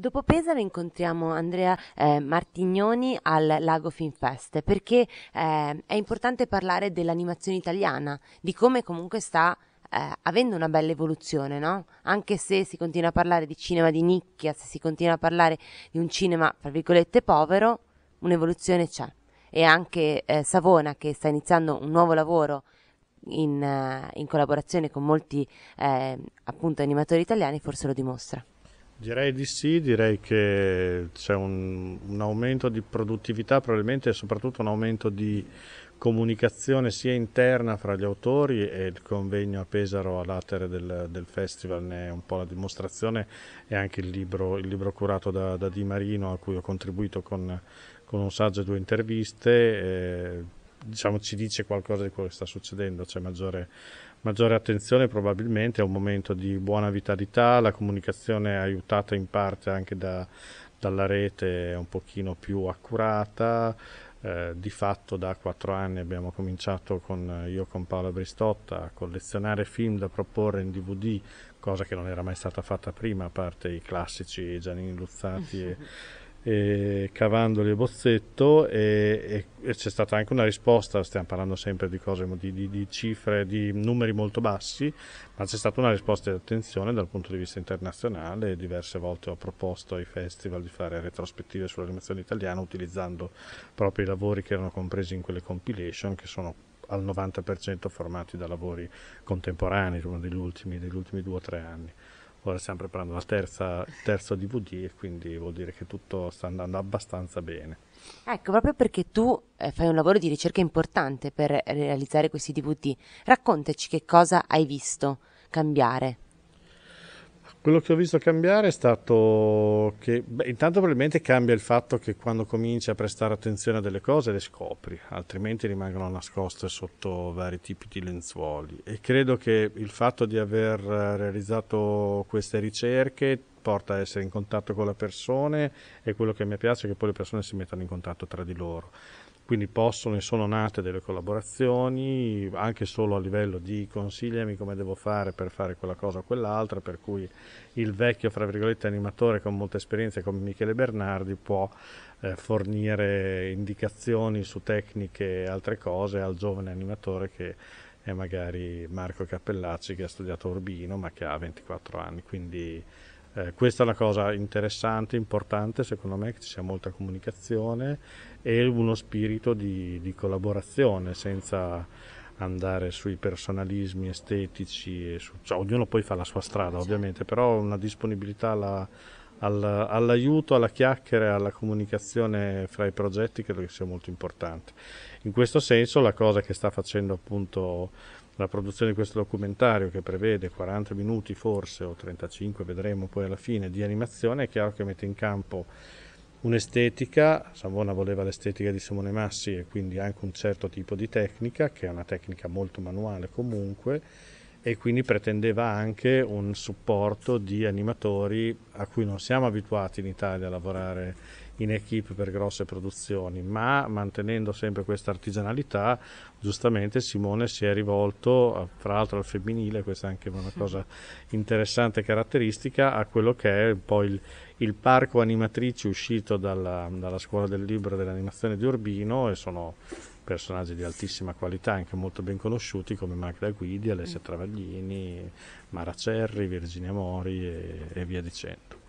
Dopo Pesaro incontriamo Andrea eh, Martignoni al Lago Finfest perché eh, è importante parlare dell'animazione italiana, di come comunque sta eh, avendo una bella evoluzione, no? Anche se si continua a parlare di cinema di nicchia, se si continua a parlare di un cinema, tra virgolette, povero, un'evoluzione c'è. E anche eh, Savona che sta iniziando un nuovo lavoro in, eh, in collaborazione con molti eh, appunto animatori italiani forse lo dimostra. Direi di sì, direi che c'è un, un aumento di produttività, probabilmente e soprattutto un aumento di comunicazione sia interna fra gli autori e il convegno a Pesaro all'atere del, del, festival ne è un po' la dimostrazione e anche il libro, il libro curato da, da, Di Marino a cui ho contribuito con, con un saggio e due interviste. Eh, diciamo, ci dice qualcosa di quello che sta succedendo, c'è cioè maggiore, maggiore, attenzione probabilmente, è un momento di buona vitalità, la comunicazione è aiutata in parte anche da, dalla rete, è un pochino più accurata, eh, di fatto da quattro anni abbiamo cominciato con, io con Paola Bristotta a collezionare film da proporre in DVD, cosa che non era mai stata fatta prima, a parte i classici Giannini Luzzati. e, eh, cavandole il bozzetto e, e, e, c'è stata anche una risposta, stiamo parlando sempre di cose, di, di, di, cifre, di numeri molto bassi, ma c'è stata una risposta di attenzione dal punto di vista internazionale, diverse volte ho proposto ai festival di fare retrospettive sull'animazione italiana utilizzando proprio i lavori che erano compresi in quelle compilation che sono al 90% formati da lavori contemporanei, uno degli ultimi, degli ultimi due o tre anni ora stiamo preparando la terza, il terzo DVD e quindi vuol dire che tutto sta andando abbastanza bene. Ecco, proprio perché tu eh, fai un lavoro di ricerca importante per realizzare questi DVD, raccontaci che cosa hai visto cambiare. Quello che ho visto cambiare è stato che, beh, intanto probabilmente cambia il fatto che quando cominci a prestare attenzione a delle cose le scopri, altrimenti rimangono nascoste sotto vari tipi di lenzuoli. E credo che il fatto di aver eh, realizzato queste ricerche porta a essere in contatto con le persone e quello che mi piace è che poi le persone si mettano in contatto tra di loro. Quindi possono e sono nate delle collaborazioni anche solo a livello di consigliami come devo fare per fare quella cosa o quell'altra, per cui il vecchio, fra virgolette, animatore con molta esperienza come Michele Bernardi può eh, fornire indicazioni su tecniche e altre cose al giovane animatore che è magari Marco Cappellacci che ha studiato Urbino ma che ha 24 anni, quindi eh, questa è una cosa interessante, importante, secondo me, che ci sia molta comunicazione e uno spirito di, di collaborazione senza andare sui personalismi estetici, su, cioè, ognuno poi fa la sua strada certo. ovviamente, però una disponibilità alla, al, all'aiuto, alla chiacchiera e alla comunicazione fra i progetti credo che sia molto importante. In questo senso la cosa che sta facendo appunto la produzione di questo documentario che prevede 40 minuti forse o 35 vedremo poi alla fine di animazione è chiaro che mette in campo un'estetica, Savona voleva l'estetica di Simone Massi e quindi anche un certo tipo di tecnica che è una tecnica molto manuale comunque e quindi pretendeva anche un supporto di animatori a cui non siamo abituati in Italia a lavorare in equip per grosse produzioni, ma mantenendo sempre questa artigianalità, giustamente Simone si è rivolto, fra l'altro al femminile, questa è anche una cosa interessante e caratteristica, a quello che è poi il, il parco animatrici uscito dalla, dalla scuola del libro dell'animazione di Urbino e sono personaggi di altissima qualità, anche molto ben conosciuti come Magda Guidi, Alessia mm. Travaglini, Mara Cerri, Virginia Mori e, e via dicendo.